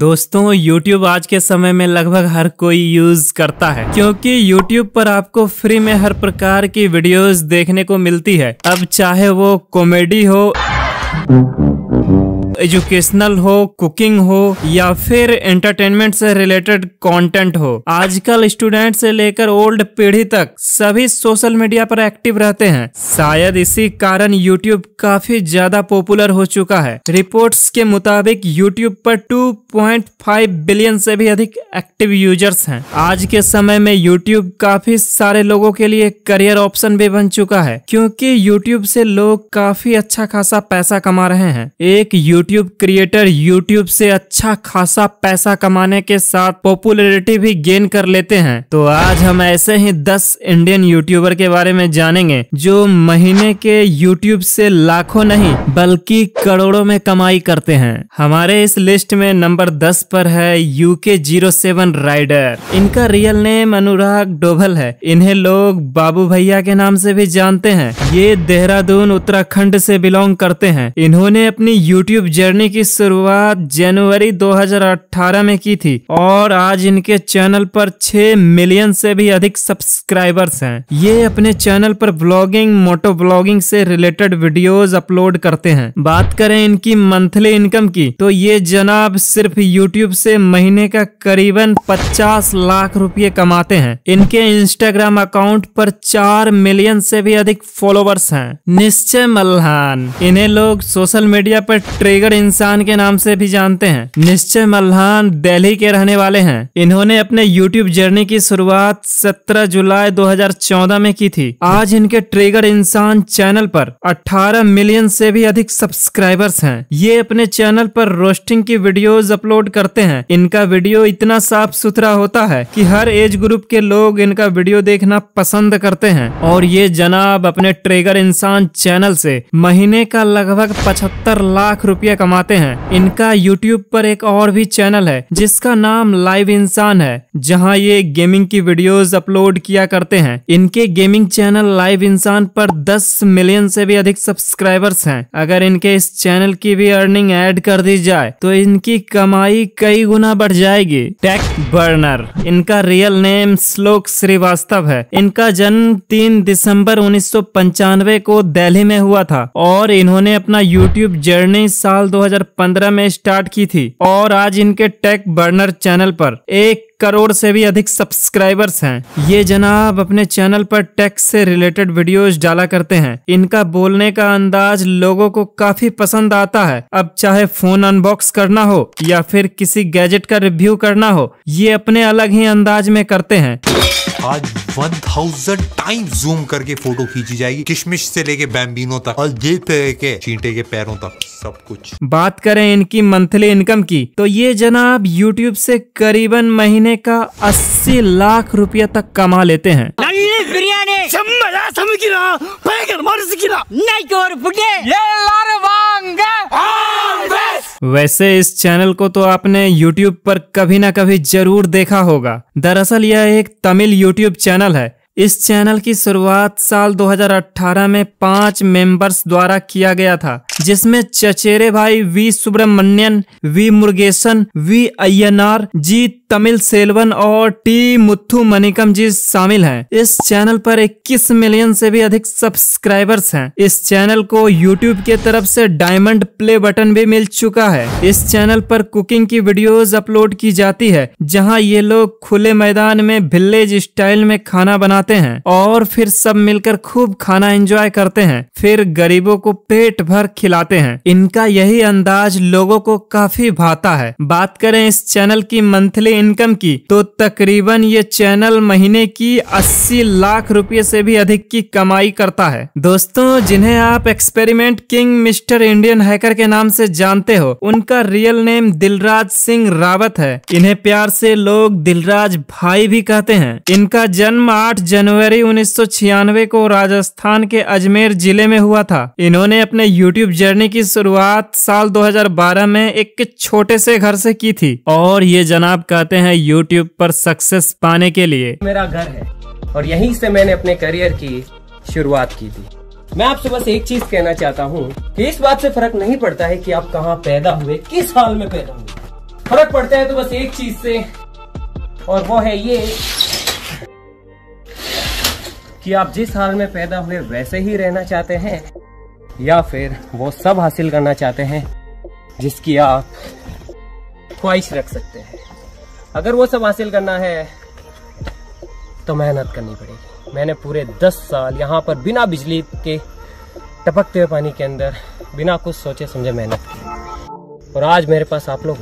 दोस्तों YouTube आज के समय में लगभग हर कोई यूज करता है क्योंकि YouTube पर आपको फ्री में हर प्रकार की वीडियोस देखने को मिलती है अब चाहे वो कॉमेडी हो एजुकेशनल हो कुकिंग हो या फिर एंटरटेनमेंट से रिलेटेड कंटेंट हो आजकल स्टूडेंट से लेकर ओल्ड पीढ़ी तक सभी सोशल मीडिया पर एक्टिव रहते हैं शायद इसी कारण यूट्यूब काफी ज्यादा पॉपुलर हो चुका है रिपोर्ट्स के मुताबिक यूट्यूब पर 2.5 बिलियन से भी अधिक एक्टिव यूजर्स हैं आज के समय में यूट्यूब काफी सारे लोगों के लिए करियर ऑप्शन भी बन चुका है क्योंकि यूट्यूब से लोग काफी अच्छा खासा पैसा कमा रहे हैं एक यू यूट्यूब क्रिएटर यूट्यूब से अच्छा खासा पैसा कमाने के साथ पॉपुलैरिटी भी गेन कर लेते हैं तो आज हम ऐसे ही 10 इंडियन यूट्यूबर के बारे में जानेंगे जो महीने के यूट्यूब से लाखों नहीं बल्कि करोड़ों में कमाई करते हैं हमारे इस लिस्ट में नंबर दस पर है यूके जीरो सेवन राइडर इनका रियल नेम अनुराग डोभल है इन्हें लोग बाबू भैया के नाम से भी जानते हैं ये देहरादून उत्तराखंड से बिलोंग करते हैं इन्होंने अपनी यूट्यूब जर्नी की शुरुआत जनवरी 2018 में की थी और आज इनके चैनल पर 6 मिलियन से भी अधिक सब्सक्राइबर्स हैं ये अपने चैनल पर ब्लॉगिंग मोटो ब्लॉगिंग से रिलेटेड वीडियोस अपलोड करते हैं बात करें इनकी मंथली इनकम की तो ये जनाब सिर्फ यूट्यूब से महीने का करीबन पचास लाख रुपए कमाते हैं इनके इंस्टाग्राम अकाउंट पर चार मिलियन से भी अधिक फॉलोवर्स हैं निश्चय मल्हान इन्हें लोग सोशल मीडिया पर ट्रेगर कारीगर इंसान के नाम से भी जानते हैं निश्चय मल्हान दिल्ली के रहने वाले हैं इन्होंने अपने यूट्यूब जर्नी की शुरुआत 17 जुलाई 2014 में की थी आज इनके ट्रेगर इंसान चैनल पर 18 मिलियन से भी अधिक सब्सक्राइबर्स हैं ये अपने चैनल पर रोस्टिंग की वीडियोस अपलोड करते हैं इनका वीडियो इतना साफ सुथरा होता है कि हर एज ग्रुप के लोग इनका वीडियो देखना पसंद करते हैं और ये जनाब अपने ट्रेगर इंसान चैनल से महीने का लगभग पचहत्तर लाख रुपया रुपया कमाते हैं इनका यूट्यूब पर एक और भी चैनल है जिसका नाम लाइव इंसान है जहाँ ये गेमिंग की वीडियोस अपलोड किया करते हैं इनके गेमिंग चैनल लाइव इंसान पर 10 मिलियन से भी अधिक सब्सक्राइबर्स हैं अगर इनके इस चैनल की भी अर्निंग एड कर दी जाए तो इनकी कमाई कई गुना बढ़ जाएगी टेक बर्नर इनका रियल नेम श्लोक श्रीवास्तव है इनका जन्म तीन दिसंबर उन्नीस को दिल्ली में हुआ था और इन्होंने अपना यूट्यूब जर्नी साल साल 2015 में स्टार्ट की थी और आज इनके टेक बर्नर चैनल पर एक करोड़ से भी अधिक सब्सक्राइबर्स हैं ये जनाब अपने चैनल पर टेक से रिलेटेड वीडियोस डाला करते हैं इनका बोलने का अंदाज लोगों को काफी पसंद आता है अब चाहे फोन अनबॉक्स करना हो या फिर किसी गैजेट का रिव्यू करना हो ये अपने अलग ही अंदाज में करते हैं आज 1000 टाइम जूम करके फोटो खींची जाएगी किशमिश से लेके बैम्बिनो तक और ये के चींटे के पैरों तक सब कुछ बात करें इनकी मंथली इनकम की तो ये जनाब यूट्यूब से करीबन महीने का 80 लाख रुपया तक कमा लेते हैं नहीं तो और लार वांगा। वैसे इस चैनल को तो आपने YouTube पर कभी ना कभी जरूर देखा होगा दरअसल यह एक तमिल YouTube चैनल है इस चैनल की शुरुआत साल 2018 में पांच मेंबर्स द्वारा किया गया था जिसमें चचेरे भाई V Subramanian V Murugesan V Ayyanar G Tamil Selvan और टी मुथु मनिकम जी शामिल हैं। इस चैनल पर 21 मिलियन से भी अधिक सब्सक्राइबर्स हैं। इस चैनल को यूट्यूब के तरफ से डायमंड प्ले बटन भी मिल चुका है इस चैनल पर कुकिंग की वीडियोस अपलोड की जाती है जहां ये लोग खुले मैदान में विलेज स्टाइल में खाना बनाते हैं और फिर सब मिलकर खूब खाना एंजॉय करते हैं फिर गरीबों को पेट भर खिलाते हैं इनका यही अंदाज लोगों को काफी भाता है बात करें इस चैनल की मंथली इनकम की तो तकरीबन ये चैनल महीने की 80 लाख रुपए से भी अधिक की कमाई करता है दोस्तों जिन्हें आप Experiment King Mister Indian Hacker के नाम से जानते हो उनका रियल नेम दिलराज सिंह रावत है इन्हें प्यार से लोग दिलराज भाई भी कहते हैं इनका जन्म 8 जनवरी उन्नीस को राजस्थान के अजमेर जिले में हुआ था इन्होंने अपने यूट्यूब जर्नी की शुरुआत साल 2012 में एक छोटे से घर से की थी और ये जनाब कहते हैं यूट्यूब पर सक्सेस पाने के लिए मेरा घर है और यहीं से मैंने अपने करियर की शुरुआत की थी मैं आपसे बस एक चीज कहना चाहता हूँ कि इस बात से फर्क नहीं पड़ता है कि आप कहाँ पैदा हुए किस हाल में पैदा हुए फर्क पड़ता है तो बस एक चीज से और वो है ये कि आप जिस हाल में पैदा हुए वैसे ही रहना चाहते हैं या फिर वो सब हासिल करना चाहते हैं जिसकी आप ख्वाहिश रख सकते हैं अगर वो सब हासिल करना है तो मेहनत करनी पड़ेगी मैंने पूरे दस साल यहाँ पर बिना बिजली के टपकते हुए पानी के अंदर बिना कुछ सोचे समझे मेहनत की और आज मेरे पास आप लोग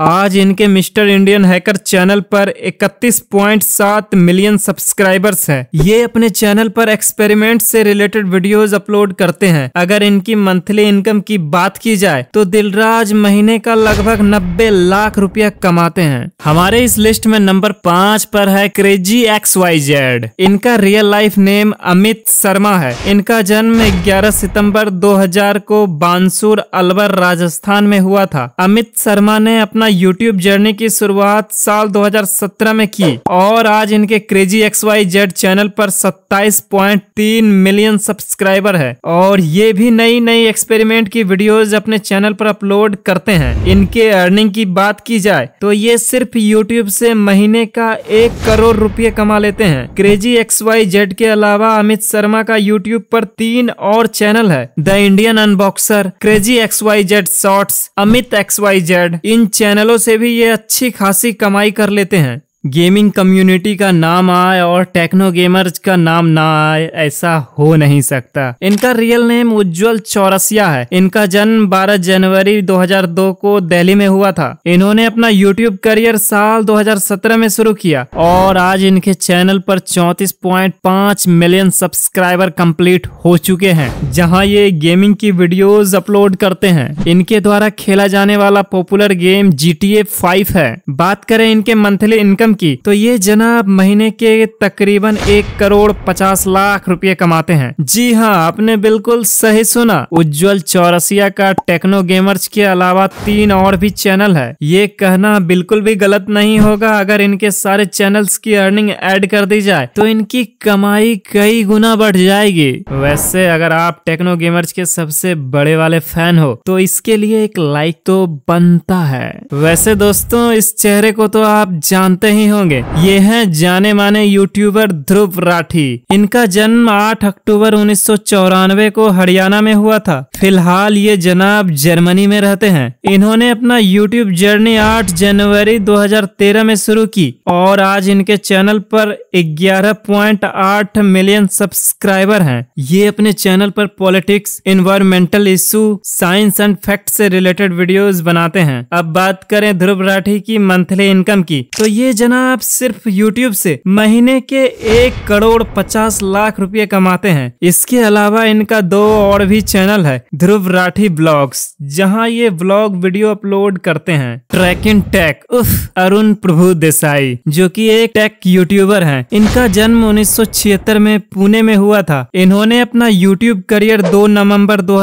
आज इनके मिस्टर इंडियन हैकर चैनल पर 31.7 मिलियन सब्सक्राइबर्स हैं। ये अपने चैनल पर एक्सपेरिमेंट से रिलेटेड वीडियोस अपलोड करते हैं अगर इनकी मंथली इनकम की बात की जाए तो दिलराज महीने का लगभग 90 लाख रुपया कमाते हैं हमारे इस लिस्ट में नंबर पाँच पर है क्रेजी एक्स वाई जेड इनका real life name Amit Sharma है इनका जन्म 11 सितंबर 2000 को बानसूर अलवर राजस्थान में हुआ था अमित शर्मा ने अपना अपना यूट्यूब जर्नी की शुरुआत साल 2017 में की और आज इनके Crazy X Y Z channel पर 27.3 मिलियन सब्सक्राइबर है और ये भी नई नई एक्सपेरिमेंट की वीडियोस अपने चैनल पर अपलोड करते हैं इनके अर्निंग की बात की जाए तो ये सिर्फ यूट्यूब से महीने का एक करोड़ रुपए कमा लेते हैं क्रेजी एक्स वाई जेड के अलावा अमित शर्मा का यूट्यूब पर तीन और चैनल है The Indian Unboxer Crazy X Y Z shorts Amit X Y Z इन चैनल चैनलों से भी ये अच्छी खासी कमाई कर लेते हैं गेमिंग कम्युनिटी का नाम आए और टेक्नो गेमर्स का नाम ना आए ऐसा हो नहीं सकता इनका रियल नेम उज्जवल चौरसिया है इनका जन्म 12 जनवरी 2002 को दिल्ली में हुआ था इन्होंने अपना यूट्यूब करियर साल 2017 में शुरू किया और आज इनके चैनल पर 34.5 मिलियन सब्सक्राइबर कंप्लीट हो चुके हैं जहाँ ये गेमिंग की वीडियोज अपलोड करते हैं इनके द्वारा खेला जाने वाला पॉपुलर गेम जी टी है बात करें इनके मंथली इनकम की तो ये जनाब महीने के तकरीबन एक करोड़ पचास लाख रुपए कमाते हैं जी हाँ आपने बिल्कुल सही सुना उज्जवल चौरसिया का टेक्नो गेमर्स के अलावा तीन और भी चैनल है ये कहना बिल्कुल भी गलत नहीं होगा अगर इनके सारे चैनल्स की अर्निंग ऐड कर दी जाए तो इनकी कमाई कई गुना बढ़ जाएगी वैसे अगर आप टेक्नो गेमर्स के सबसे बड़े वाले फैन हो तो इसके लिए एक लाइक तो बनता है वैसे दोस्तों इस चेहरे को तो आप जानते ही नहीं होंगे ये हैं जाने माने यूट्यूबर ध्रुव राठी इनका जन्म 8 अक्टूबर उन्नीस को हरियाणा में हुआ था फिलहाल ये जनाब जर्मनी में रहते हैं इन्होंने अपना यूट्यूब जर्नी 8 जनवरी 2013 में शुरू की और आज इनके चैनल पर 11.8 मिलियन सब्सक्राइबर हैं ये अपने चैनल पर politics environmental issue science and fact से रिलेटेड वीडियोस बनाते हैं अब बात करें ध्रुव राठी की मंथली इनकम की तो ये जनाब जितना आप सिर्फ यूट्यूब से महीने के एक करोड़ पचास लाख रुपए कमाते हैं इसके अलावा इनका दो और भी चैनल है ध्रुव राठी ब्लॉग्स जहाँ ये ब्लॉग वीडियो अपलोड करते हैं ट्रैकिंग टेक उफ अरुण प्रभु देसाई जो कि एक टेक यूट्यूबर हैं इनका जन्म उन्नीस में पुणे में हुआ था इन्होंने अपना यूट्यूब करियर दो नवम्बर दो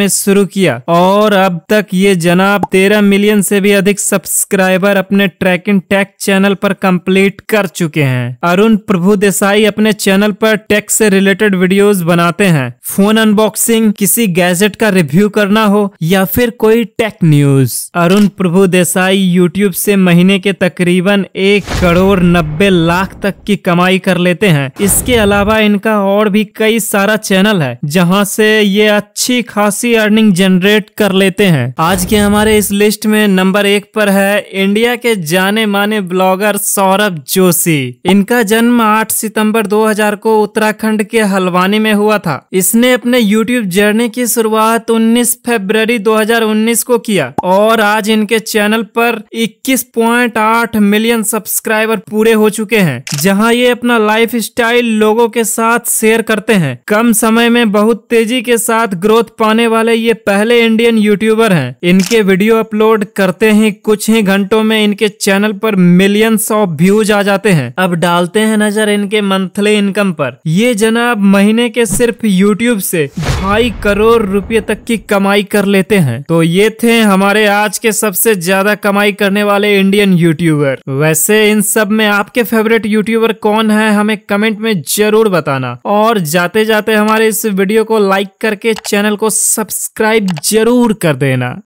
में शुरू किया और अब तक ये जनाब तेरह मिलियन से भी अधिक सब्सक्राइबर अपने ट्रैकिंग टेक चैनल चैनल पर कंप्लीट कर चुके हैं अरुण प्रभु देसाई अपने चैनल पर टेक से रिलेटेड वीडियोस बनाते हैं फोन अनबॉक्सिंग किसी गैजेट का रिव्यू करना हो या फिर कोई tech news Arun Prabhu Desai YouTube से महीने के तकरीबन एक करोड़ नब्बे लाख तक की कमाई कर लेते हैं इसके अलावा इनका और भी कई सारा चैनल है जहाँ से ये अच्छी खासी अर्निंग जनरेट कर लेते हैं आज के हमारे इस लिस्ट में नंबर एक पर है इंडिया के जाने माने ब्लॉगर सौरभ जोशी इनका जन्म 8 सितंबर 2000 को उत्तराखंड के हल्वानी में हुआ था इसने अपने यूट्यूब जर्नी की शुरुआत 19 फरवरी 2019 को किया और आज इनके चैनल पर 21.8 मिलियन सब्सक्राइबर पूरे हो चुके हैं जहां ये अपना लाइफ स्टाइल लोगो के साथ शेयर करते हैं कम समय में बहुत तेजी के साथ ग्रोथ पाने वाले ये पहले इंडियन यूट्यूबर है इनके वीडियो अपलोड करते ही कुछ ही घंटों में इनके चैनल पर मिल मिलियंस ऑफ व्यूज आ जाते हैं अब डालते हैं नजर इनके मंथली इनकम पर ये जनाब महीने के सिर्फ यूट्यूब से ढाई करोड़ रुपए तक की कमाई कर लेते हैं तो ये थे हमारे आज के सबसे ज्यादा कमाई करने वाले इंडियन यूट्यूबर वैसे इन सब में आपके फेवरेट यूट्यूबर कौन है हमें कमेंट में जरूर बताना और जाते जाते हमारे इस वीडियो को लाइक करके चैनल को सब्सक्राइब जरूर कर देना